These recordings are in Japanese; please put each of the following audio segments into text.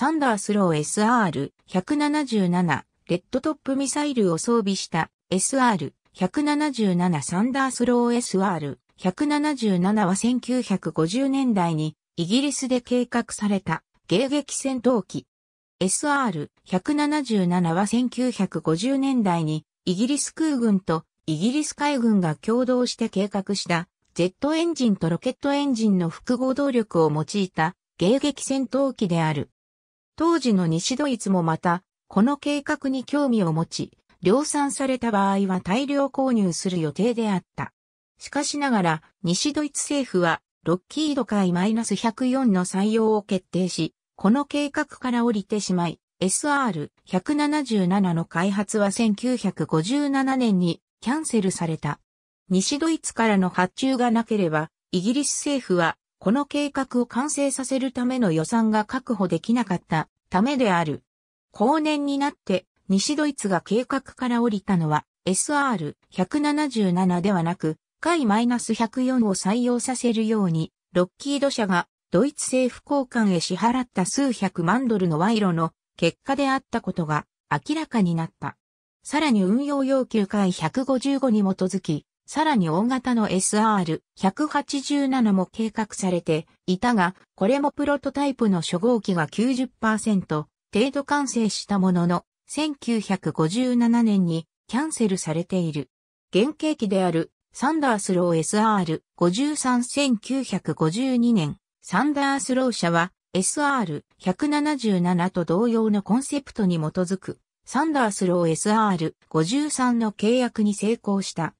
サンダースロー SR-177 レッドトップミサイルを装備した SR-177 サンダースロー SR-177 は1950年代にイギリスで計画された迎撃戦闘機。SR-177 は1950年代にイギリス空軍とイギリス海軍が共同して計画したジェットエンジンとロケットエンジンの複合動力を用いた迎撃戦闘機である。当時の西ドイツもまた、この計画に興味を持ち、量産された場合は大量購入する予定であった。しかしながら、西ドイツ政府は、ロッキード会 -104 の採用を決定し、この計画から降りてしまい、SR-177 の開発は1957年にキャンセルされた。西ドイツからの発注がなければ、イギリス政府はこの計画を完成させるための予算が確保できなかったためである。後年になって西ドイツが計画から降りたのは SR177 ではなく、海 -104 を採用させるように、ロッキード社がドイツ政府交換へ支払った数百万ドルの賄賂の結果であったことが明らかになった。さらに運用要求会155に基づき、さらに大型の SR187 も計画されていたが、これもプロトタイプの初号機が90%程度完成したものの、1957年にキャンセルされている。原型機であるサンダースロー SR531952 年、サンダースロー社は SR177 と同様のコンセプトに基づく、サンダースロー SR53 の契約に成功した。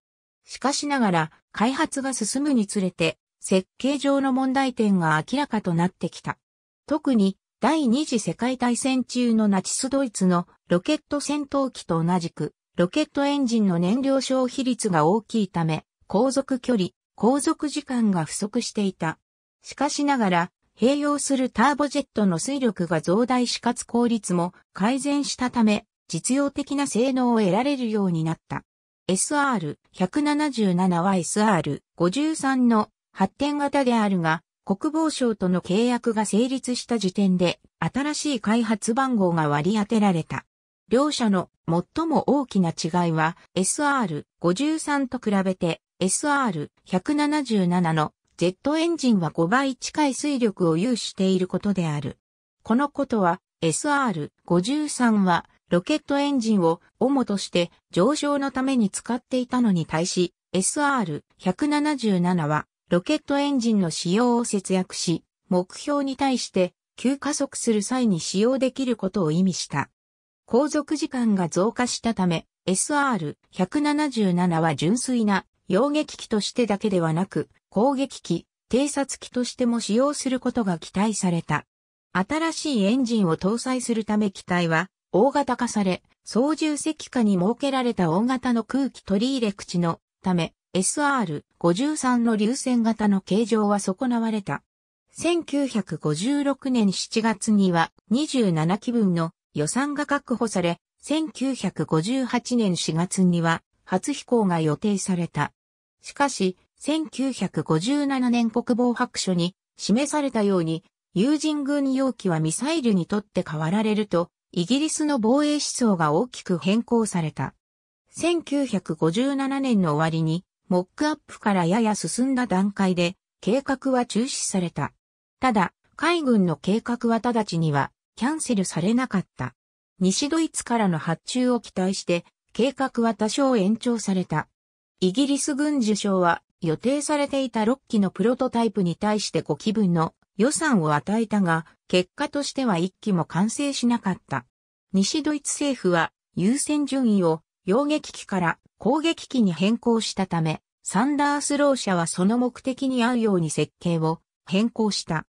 しかしながら、開発が進むにつれて、設計上の問題点が明らかとなってきた。特に、第二次世界大戦中のナチスドイツのロケット戦闘機と同じく、ロケットエンジンの燃料消費率が大きいため、航続距離、航続時間が不足していた。しかしながら、併用するターボジェットの水力が増大しかつ効率も改善したため、実用的な性能を得られるようになった。SR177 は SR53 の発展型であるが、国防省との契約が成立した時点で新しい開発番号が割り当てられた。両者の最も大きな違いは SR53 と比べて SR177 の Z エンジンは5倍近い水力を有していることである。このことは SR53 はロケットエンジンを主として上昇のために使っていたのに対し、SR-177 はロケットエンジンの使用を節約し、目標に対して急加速する際に使用できることを意味した。航続時間が増加したため、SR-177 は純粋な溶撃機としてだけではなく、攻撃機、偵察機としても使用することが期待された。新しいエンジンを搭載するため機体は、大型化され、操縦席下に設けられた大型の空気取り入れ口のため、SR53 の流線型の形状は損なわれた。1956年7月には27機分の予算が確保され、1958年4月には初飛行が予定された。しかし、1957年国防白書に示されたように、友人軍用機はミサイルにとって代わられるとイギリスの防衛思想が大きく変更された。1957年の終わりに、モックアップからやや進んだ段階で、計画は中止された。ただ、海軍の計画は直ちには、キャンセルされなかった。西ドイツからの発注を期待して、計画は多少延長された。イギリス軍受賞は予定されていた6機のプロトタイプに対して5機分の予算を与えたが、結果としては1機も完成しなかった。西ドイツ政府は優先順位を溶撃機から攻撃機に変更したため、サンダースロー社はその目的に合うように設計を変更した。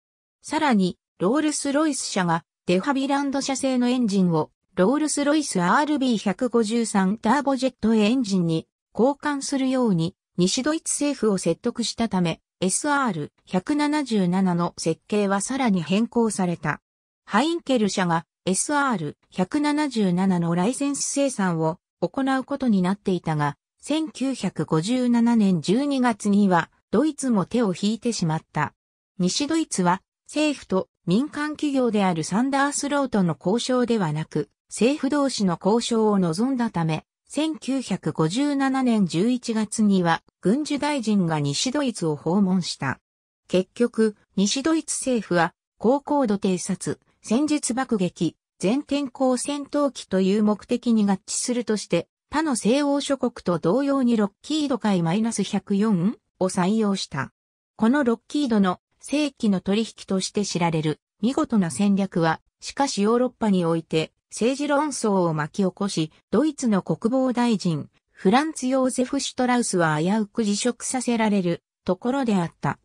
さらに、ロールスロイス社がデファビランド社製のエンジンをロールスロイス RB153 ターボジェットエンジンに交換するように西ドイツ政府を説得したため、SR177 の設計はさらに変更された。ハインケル社が SR177 のライセンス生産を行うことになっていたが、1957年12月にはドイツも手を引いてしまった。西ドイツは政府と民間企業であるサンダースローとの交渉ではなく、政府同士の交渉を望んだため、1957年11月には軍需大臣が西ドイツを訪問した。結局、西ドイツ政府は高高度偵察、戦術爆撃、全天候戦闘機という目的に合致するとして、他の西欧諸国と同様にロッキード界 -104 を採用した。このロッキードの正規の取引として知られる見事な戦略は、しかしヨーロッパにおいて政治論争を巻き起こし、ドイツの国防大臣、フランツ・ヨーゼフ・シュトラウスは危うく辞職させられるところであった。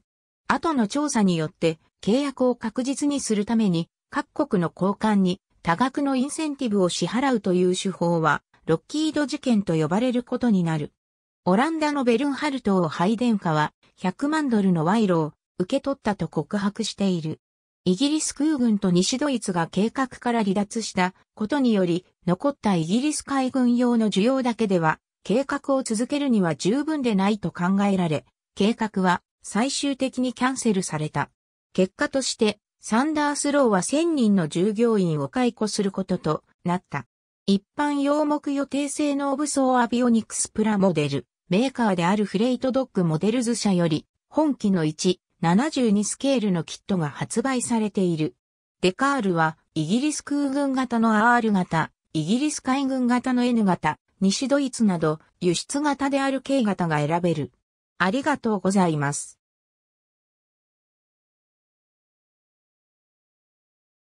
後の調査によって、契約を確実にするために、各国の交換に多額のインセンティブを支払うという手法は、ロッキード事件と呼ばれることになる。オランダのベルンハルトをハイデンカは、100万ドルの賄賂を受け取ったと告白している。イギリス空軍と西ドイツが計画から離脱したことにより、残ったイギリス海軍用の需要だけでは、計画を続けるには十分でないと考えられ、計画は最終的にキャンセルされた。結果として、サンダースローは1000人の従業員を解雇することとなった。一般用目予定性能武装アビオニクスプラモデル、メーカーであるフレイトドッグモデルズ社より、本機の1、72スケールのキットが発売されている。デカールは、イギリス空軍型の R 型、イギリス海軍型の N 型、西ドイツなど、輸出型である K 型が選べる。ありがとうございます。